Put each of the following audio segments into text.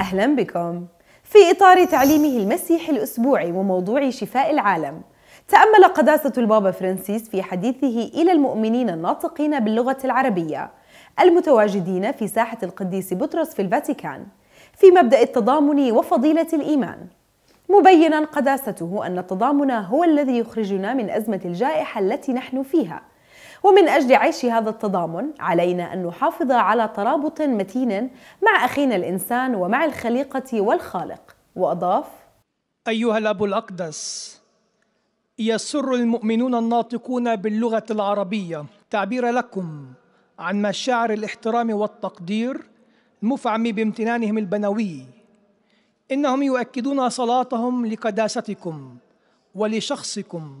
أهلا بكم في إطار تعليمه المسيحي الأسبوعي وموضوع شفاء العالم تأمل قداسة البابا فرانسيس في حديثه إلى المؤمنين الناطقين باللغة العربية المتواجدين في ساحة القديس بطرس في الفاتيكان في مبدأ التضامن وفضيلة الإيمان مبينا قداسته أن التضامن هو الذي يخرجنا من أزمة الجائحة التي نحن فيها ومن أجل عيش هذا التضامن علينا أن نحافظ على ترابط متين مع أخينا الإنسان ومع الخليقة والخالق وأضاف أيها الأب الأقدس يسر المؤمنون الناطقون باللغة العربية تعبير لكم عن مشاعر الاحترام والتقدير المفعم بامتنانهم البنوي إنهم يؤكدون صلاتهم لقداستكم ولشخصكم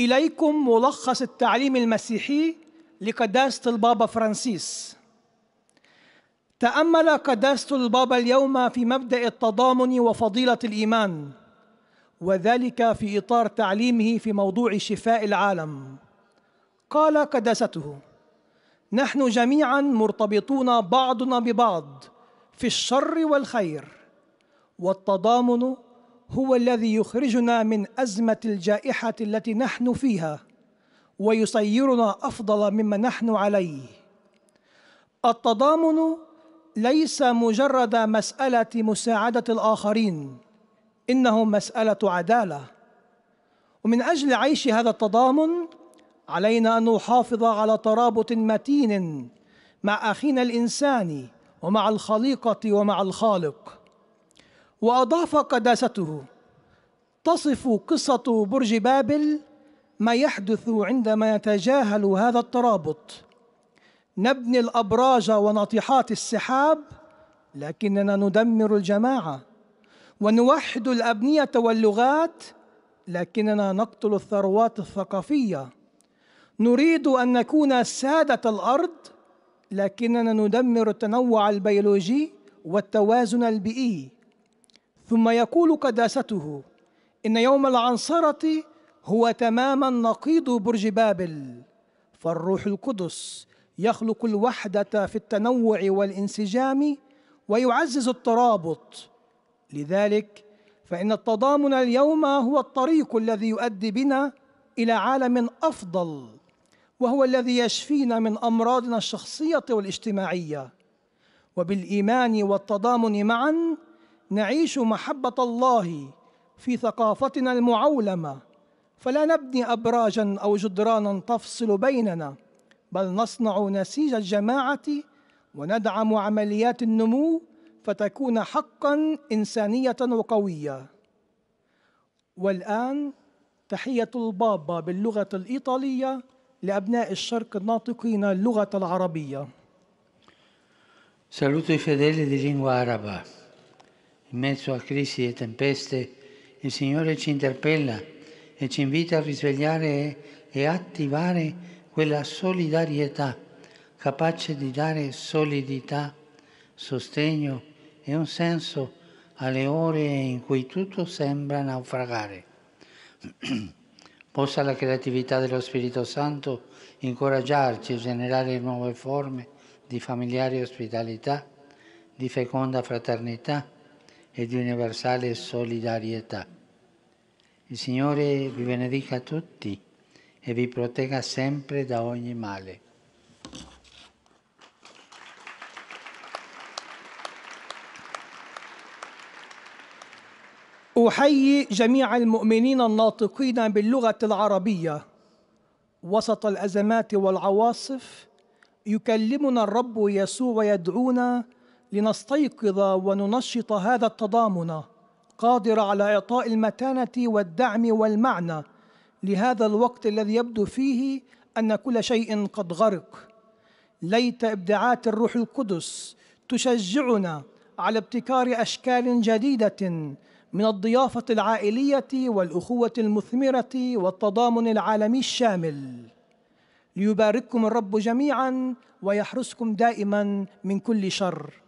إليكم ملخص التعليم المسيحي لقداسة البابا فرانسيس تأمل قداسة البابا اليوم في مبدأ التضامن وفضيلة الإيمان وذلك في إطار تعليمه في موضوع شفاء العالم قال قداسته نحن جميعا مرتبطون بعضنا ببعض في الشر والخير والتضامن هو الذي يخرجنا من أزمة الجائحة التي نحن فيها ويصيرنا أفضل مما نحن عليه التضامن ليس مجرد مسألة مساعدة الآخرين إنه مسألة عدالة ومن أجل عيش هذا التضامن علينا أن نحافظ على ترابط متين مع أخينا الإنساني ومع الخليقة ومع الخالق وأضاف قداسته تصف قصة برج بابل ما يحدث عندما نتجاهل هذا الترابط نبني الأبراج وناطحات السحاب لكننا ندمر الجماعة ونوحد الأبنية واللغات لكننا نقتل الثروات الثقافية نريد أن نكون سادة الأرض لكننا ندمر التنوع البيولوجي والتوازن البيئي ثم يقول قداسته إن يوم العنصرة هو تماما نقيض برج بابل فالروح القدس يخلق الوحدة في التنوع والانسجام ويعزز الترابط لذلك فإن التضامن اليوم هو الطريق الذي يؤدي بنا إلى عالم أفضل وهو الذي يشفينا من أمراضنا الشخصية والاجتماعية وبالإيمان والتضامن معاً نعيش محبة الله في ثقافتنا المعولمة فلا نبني أبراجا أو جدرانا تفصل بيننا بل نصنع نسيج الجماعة وندعم عمليات النمو فتكون حقا إنسانية وقوية والآن تحية البابا باللغة الإيطالية لأبناء الشرق الناطقين اللغة العربية Saluto i fedeli di lingua araba. In mezzo a crisi e tempeste, il Signore ci interpella e ci invita a risvegliare e attivare quella solidarietà capace di dare solidità, sostegno e un senso alle ore in cui tutto sembra naufragare. Possa la creatività dello Spirito Santo incoraggiarci a generare nuove forme di familiare ospitalità, di feconda fraternità e di universale solidarietà. Il Signore vi benedica tutti e vi protegga sempre da ogni male. احيي جميع المؤمنين الناطقين باللغه العربيه وسط الازمات والعواصف يكلمنا الرب يسوع يدعونا لنستيقظ وننشط هذا التضامن قادر على إعطاء المتانة والدعم والمعنى لهذا الوقت الذي يبدو فيه أن كل شيء قد غرق ليت إبداعات الروح القدس تشجعنا على ابتكار أشكال جديدة من الضيافة العائلية والأخوة المثمرة والتضامن العالمي الشامل ليبارككم الرب جميعا ويحرسكم دائما من كل شر